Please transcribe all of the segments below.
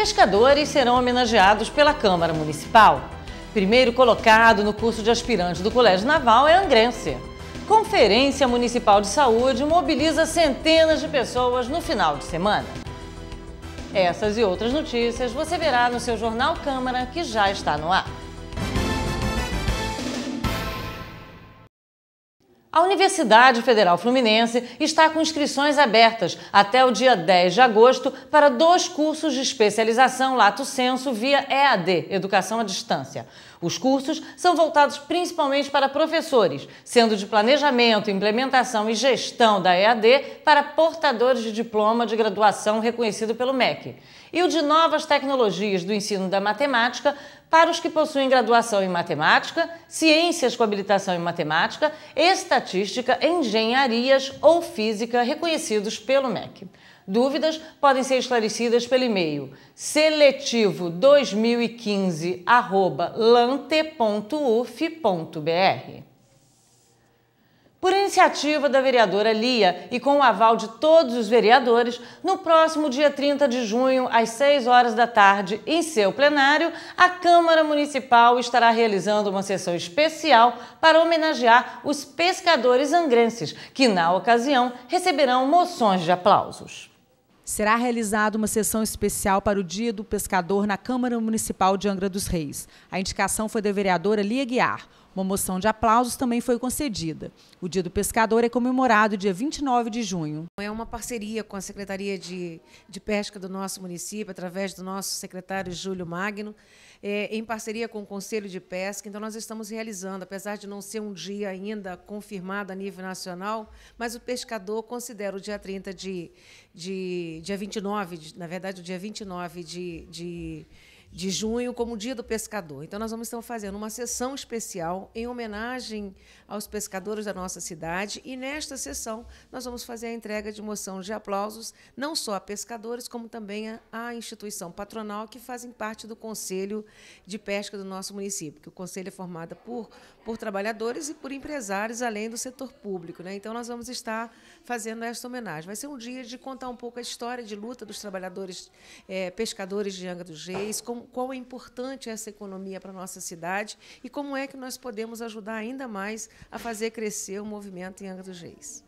Pescadores serão homenageados pela Câmara Municipal. Primeiro colocado no curso de aspirante do Colégio Naval é Angrense. Conferência Municipal de Saúde mobiliza centenas de pessoas no final de semana. Essas e outras notícias você verá no seu Jornal Câmara, que já está no ar. A Universidade Federal Fluminense está com inscrições abertas até o dia 10 de agosto para dois cursos de especialização Lato Senso via EAD, Educação à Distância. Os cursos são voltados principalmente para professores, sendo de planejamento, implementação e gestão da EAD para portadores de diploma de graduação reconhecido pelo MEC. E o de novas tecnologias do ensino da matemática para os que possuem graduação em matemática, ciências com habilitação em matemática, estatística, engenharias ou física reconhecidos pelo MEC. Dúvidas podem ser esclarecidas pelo e-mail seletivo2015@lante.uf.br. Por iniciativa da vereadora Lia e com o aval de todos os vereadores, no próximo dia 30 de junho, às 6 horas da tarde, em seu plenário, a Câmara Municipal estará realizando uma sessão especial para homenagear os pescadores angrenses, que, na ocasião, receberão moções de aplausos. Será realizada uma sessão especial para o Dia do Pescador na Câmara Municipal de Angra dos Reis. A indicação foi da vereadora Lia Guiar. Uma moção de aplausos também foi concedida. O Dia do Pescador é comemorado dia 29 de junho. É uma parceria com a Secretaria de, de Pesca do nosso município, através do nosso secretário Júlio Magno, é, em parceria com o Conselho de Pesca. Então, nós estamos realizando, apesar de não ser um dia ainda confirmado a nível nacional, mas o pescador considera o dia 30 de. de dia 29, de, na verdade, o dia 29 de, de de junho como Dia do Pescador. Então, nós vamos estar então fazendo uma sessão especial em homenagem aos pescadores da nossa cidade. E nesta sessão, nós vamos fazer a entrega de moção de aplausos, não só a pescadores, como também a, a instituição patronal que fazem parte do Conselho de Pesca do nosso município, que o Conselho é formado por, por trabalhadores e por empresários, além do setor público. Né? Então, nós vamos estar fazendo esta homenagem. Vai ser um dia de contar um pouco a história de luta dos trabalhadores eh, pescadores de Anga dos Reis, como qual é importante essa economia para a nossa cidade e como é que nós podemos ajudar ainda mais a fazer crescer o movimento em Angra dos Reis.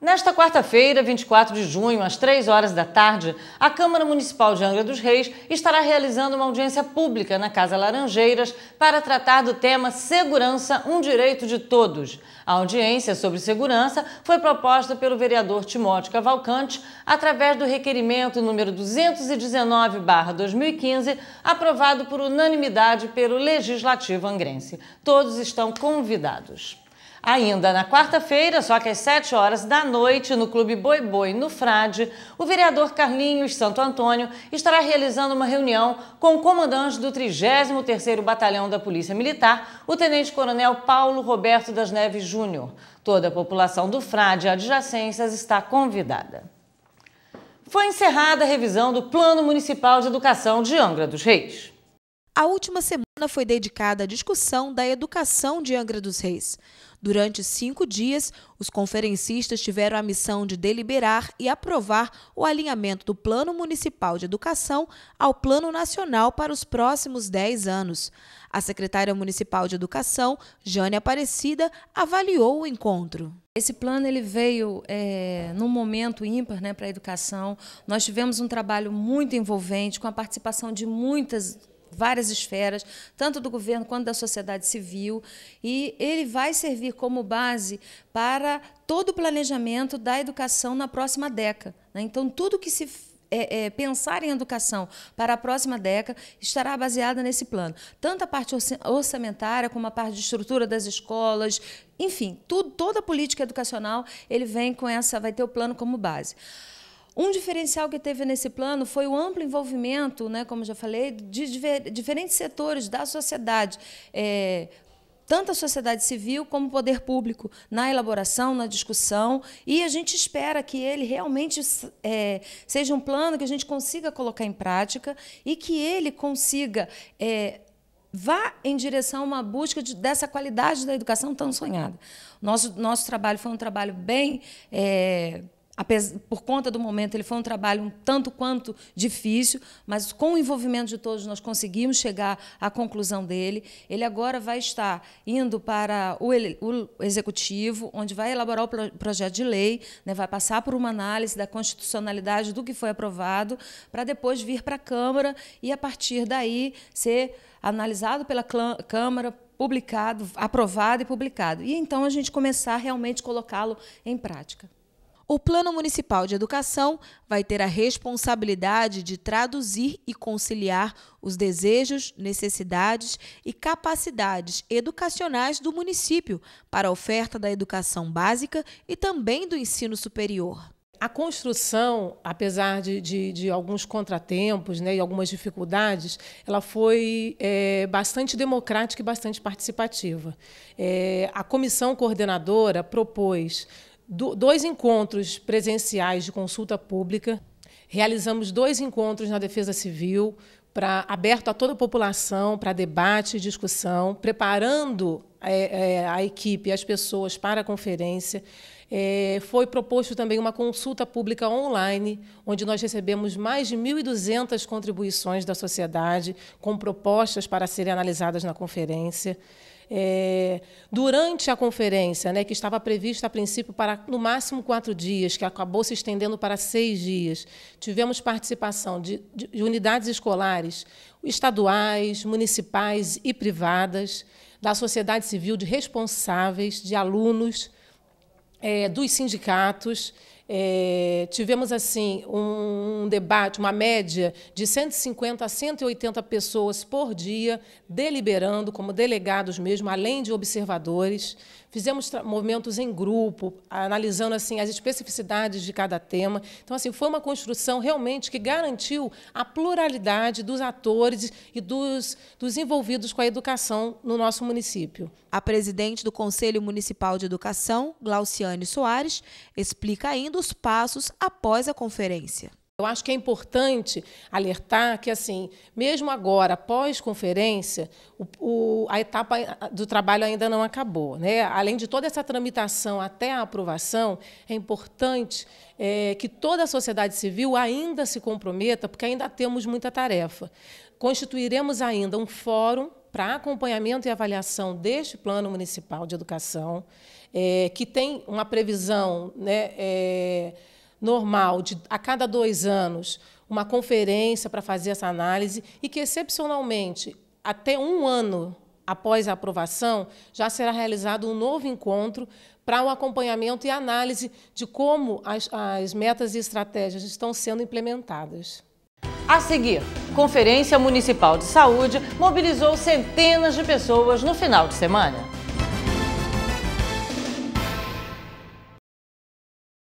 Nesta quarta-feira, 24 de junho, às 3 horas da tarde, a Câmara Municipal de Angra dos Reis estará realizando uma audiência pública na Casa Laranjeiras para tratar do tema Segurança, um direito de todos. A audiência sobre segurança foi proposta pelo vereador Timóteo Cavalcante através do requerimento número 219-2015, aprovado por unanimidade pelo Legislativo angrense. Todos estão convidados. Ainda na quarta-feira, só que às 7 horas da noite, no Clube Boi Boi, no Frade, o vereador Carlinhos Santo Antônio estará realizando uma reunião com o comandante do 33º Batalhão da Polícia Militar, o tenente-coronel Paulo Roberto das Neves Júnior. Toda a população do Frade e adjacências está convidada. Foi encerrada a revisão do Plano Municipal de Educação de Angra dos Reis. A última semana foi dedicada à discussão da educação de Angra dos Reis. Durante cinco dias, os conferencistas tiveram a missão de deliberar e aprovar o alinhamento do Plano Municipal de Educação ao Plano Nacional para os próximos dez anos. A secretária municipal de Educação, Jane Aparecida, avaliou o encontro. Esse plano ele veio é, num momento ímpar né, para a educação. Nós tivemos um trabalho muito envolvente, com a participação de muitas várias esferas, tanto do governo quanto da sociedade civil, e ele vai servir como base para todo o planejamento da educação na próxima década. Né? Então, tudo que se é, é, pensar em educação para a próxima década estará baseada nesse plano. Tanto a parte orçamentária como a parte de estrutura das escolas, enfim, tudo, toda a política educacional ele vem com essa, vai ter o plano como base. Um diferencial que teve nesse plano foi o amplo envolvimento, né, como já falei, de diver, diferentes setores da sociedade. É, tanto a sociedade civil como o poder público na elaboração, na discussão, e a gente espera que ele realmente é, seja um plano que a gente consiga colocar em prática e que ele consiga é, vá em direção a uma busca de, dessa qualidade da educação tão sonhada. Nosso, nosso trabalho foi um trabalho bem. É, por conta do momento, ele foi um trabalho um tanto quanto difícil, mas com o envolvimento de todos nós conseguimos chegar à conclusão dele. Ele agora vai estar indo para o, executivo, onde vai elaborar o projeto de lei, né, vai passar por uma análise da constitucionalidade do que foi aprovado, para depois vir para a Câmara e a partir daí ser analisado pela Câmara, publicado, aprovado e publicado. E então a gente começar realmente colocá-lo em prática o Plano Municipal de Educação vai ter a responsabilidade de traduzir e conciliar os desejos, necessidades e capacidades educacionais do município para a oferta da educação básica e também do ensino superior. A construção, apesar de, de, de, alguns contratempos né, e algumas dificuldades, ela foi é, bastante democrática e bastante participativa. É, a comissão coordenadora propôs dois encontros presenciais de consulta pública, realizamos dois encontros na Defesa Civil, para aberto a toda a população para debate e discussão, preparando é, é, a equipe, as pessoas para a conferência. É, foi proposto também uma consulta pública online, onde nós recebemos mais de 1.200 contribuições da sociedade, com propostas para serem analisadas na conferência. É, durante a conferência, né, que estava prevista a princípio para no máximo quatro dias, que acabou se estendendo para seis dias, tivemos participação de, de, de unidades escolares estaduais, municipais e privadas, da sociedade civil, de responsáveis, de alunos, é, dos sindicatos. É, tivemos assim um, um, debate, uma média de 150 a 180 pessoas por dia deliberando como delegados mesmo, além de observadores. Fizemos movimentos em grupo, analisando assim as especificidades de cada tema. Então, assim, foi uma construção realmente que garantiu a pluralidade dos atores e dos, dos envolvidos com a educação no nosso município. A presidente do Conselho Municipal de Educação, Glauciane Soares, explica ainda os passos após a conferência. Eu acho que é importante alertar que, assim, mesmo agora, após conferência, o, o, a etapa do trabalho ainda não acabou. Né? Além de toda essa tramitação até a aprovação, é importante é, que toda a sociedade civil ainda se comprometa, porque ainda temos muita tarefa. Constituiremos ainda um fórum para acompanhamento e avaliação deste Plano Municipal de Educação, é, que tem uma previsão. Né, é, normal de a cada dois anos uma conferência para fazer essa análise e que, excepcionalmente, até um ano após a aprovação, já será realizado um novo encontro para o acompanhamento e análise de como as, as metas e estratégias estão sendo implementadas. A seguir, Conferência Municipal de Saúde mobilizou centenas de pessoas no final de semana.